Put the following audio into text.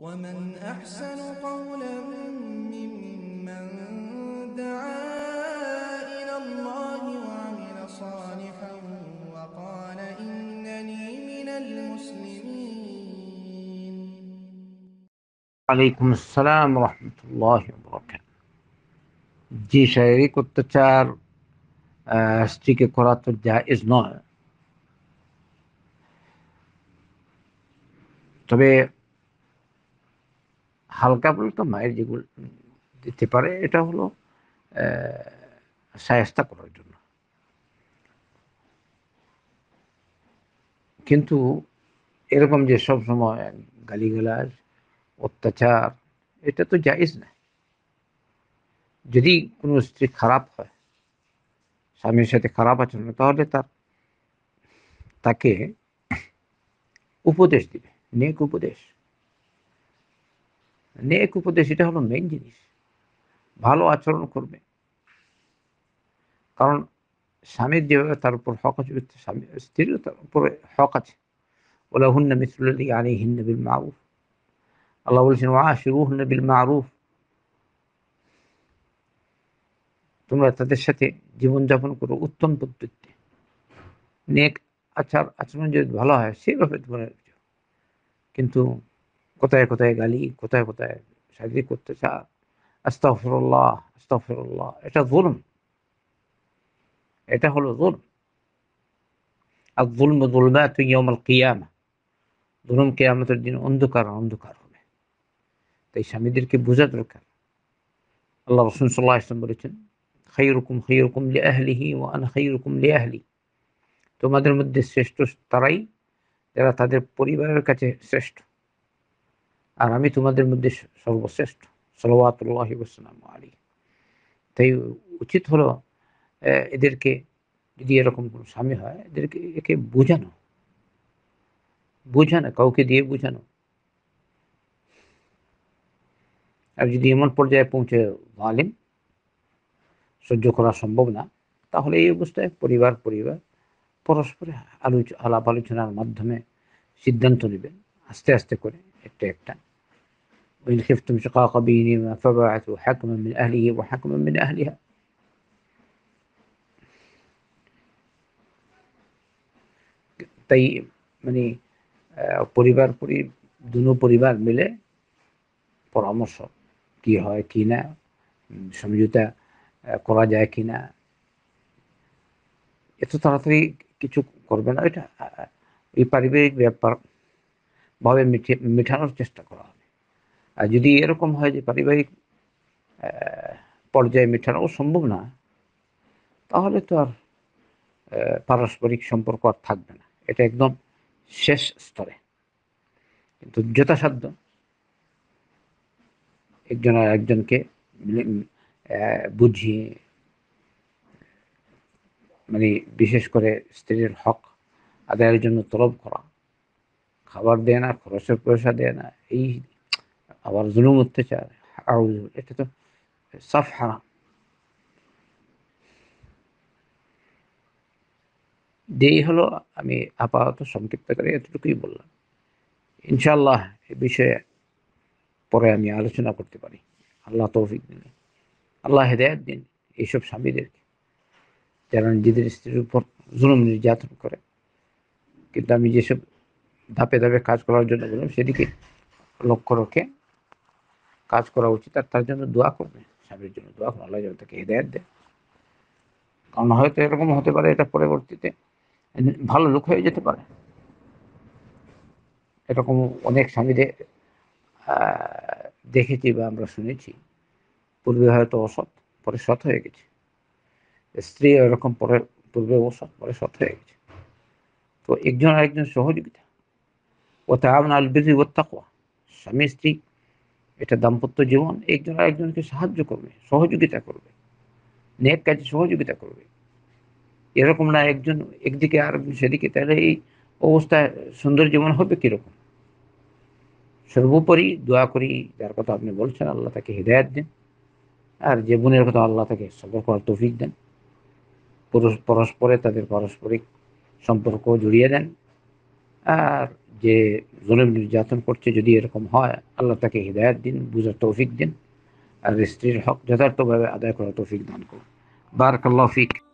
ومن أحسن قولا ممن دعا إلى الله وعمل صالحا وقال إنني من المسلمين عليكم السلام ورحمة الله وبركاته جي شايريك অত্যাচার স্ত্রীকে كرات الجائز نوع طبيعي হালকা পুলকা মায়ের যেগুলো দিতে পারে এটা হলো সায়স্তা করার জন্য কিন্তু এরকম যে সব সময় গালিগালাজ অত্যাচার এটা তো জায়জ না যদি কোনো স্ত্রী খারাপ হয় স্বামীর সাথে খারাপ আচরণ তাহলে তার তাকে উপদেশ দিবে নেক উপদেশ নেক উপদেশ এটা হলো মেন জিনিস ভালো আচরণ করবে কারণ স্বামীর যেভাবে তার উপর হক আছে স্বামী স্ত্রীর তার উপরে হক আছে ওলা হুন্না মিসুল্লি আলী হিন্ন বিল মারুফ আল্লাহ বলছেন ওয়া শিরু হুন্ন বিল মারুফ তোমরা তাদের সাথে জীবনযাপন করো উত্তম পদ্ধতিতে নেক আচার আচরণ যদি ভালো হয় সেইভাবে তোমরা কিন্তু কোথায় কোথায় গালি কোথায় কোথায় শারীরিক অত্যাচার আস্তাফরুল্লাহ আস্তাফরুল্লাহ এটা জুলম এটা হলো জুলম আর জুলম জুলমা তুই ইয়মাল কিয়ামা জুলম কেয়ামতের দিন অন্ধকার অন্ধকার হবে তাই স্বামীদেরকে বোঝা দরকার আল্লাহ রসুন সাল্লাহ ইসলাম বলেছেন খাইরুকুম খাইরুকুম লি আহলিহি ও আন খাইরুকুম লি আহলি তোমাদের মধ্যে শ্রেষ্ঠ তারাই যারা তাদের পরিবারের কাছে শ্রেষ্ঠ আর আমি তোমাদের মধ্যে সর্বশ্রেষ্ঠ সলবাতুল্লাহ ইসলাম আলী তাই উচিত হলো এদেরকে যদি এরকম কোনো স্বামী হয় এদেরকে একে বোঝানো বোঝানো কাউকে দিয়ে বোঝানো আর যদি এমন পর্যায়ে পৌঁছে ভালেন সহ্য করা সম্ভব না তাহলে এই অবস্থায় পরিবার পরিবার পরস্পরে আলোচ আলাপ আলোচনার মাধ্যমে সিদ্ধান্ত নেবেন আস্তে আস্তে করে একটা একটা وإن خفتم شقاق بينهما فبعثوا حكما من أهله وحكما من أهلها তাই মানে পরিবার দুনো পরিবার মিলে পরামর্শ কি হয় কি না সমঝোতা করা যায় কি না এত তাড়াতাড়ি কিছু করবে না এটা এই পারিবারিক ব্যাপার ভাবে মিঠানোর চেষ্টা করা আর যদি এরকম হয় যে পারিবারিক পর্যায়ে মেটানো সম্ভব না তাহলে তো আর পারস্পরিক সম্পর্ক আর থাকবে না এটা একদম শেষ স্তরে কিন্তু যথাসাধ্য একজন আর একজনকে বুঝিয়ে মানে বিশেষ করে স্ত্রীর হক আদায়ের জন্য তলব করা খাবার দেয় না খরচের পয়সা দেয় না এই আবার জুলুম অত্যাচার এটা তো সাফ হারাম হলো আমি আপাতত সংক্ষিপ্ত করে এতটুকুই বললাম ইনশাল্লাহ এ বিষয়ে পরে আমি আলোচনা করতে পারি আল্লাহ তৌফিক দিন আল্লাহ হেদায়ত দিন এইসব স্বামীদেরকে যারা নিজেদের স্ত্রীর উপর জুলুম নির্যাতন করে কিন্তু আমি যেসব ধাপে ধাপে কাজ করার জন্য বললাম সেদিকে লক্ষ্য রেখে কাজ করা উচিত আর তার জন্য দোয়া করবে স্বামীর জন্য দোয়া করুন আল্লাহ তাকে হেদায়ত দেয় কারণ হয়তো এরকম হতে পারে এটা পরবর্তীতে ভালো লোক হয়ে যেতে পারে এরকম অনেক স্বামীদের দেখেছি বা আমরা শুনেছি পূর্বে হয়তো অসৎ পরে সৎ হয়ে গেছে স্ত্রী এরকম পরে পূর্বে অসৎ পরে সৎ হয়ে গেছে তো একজন আরেকজন সহযোগিতা ও তা আপনার ও তাকুয়া স্বামী স্ত্রী এটা দাম্পত্য জীবন একজন আরেকজনকে সাহায্য করবে সহযোগিতা করবে নেক কাজে সহযোগিতা করবে এরকম না একজন একদিকে আর সেদিকে তাহলে এই অবস্থায় সুন্দর জীবন হবে কীরকম সর্বোপরি দোয়া করি যার কথা আপনি বলছেন আল্লাহ তাকে হৃদায়ত দেন আর যে বোনের কথা আল্লাহ তাকে সবর করার তফিক দেন পরস্পরে তাদের পারস্পরিক সম্পর্ক জড়িয়ে দেন আর যে জলেম নির্যাতন করছে যদি এরকম হয় আল্লাহ তাকে হৃদায়ত দিন বুঝার তৌফিক দিন আর স্ত্রীর হক যথার্থভাবে আদায় করার তৌফিক দান করুন বারাকাল্লাহ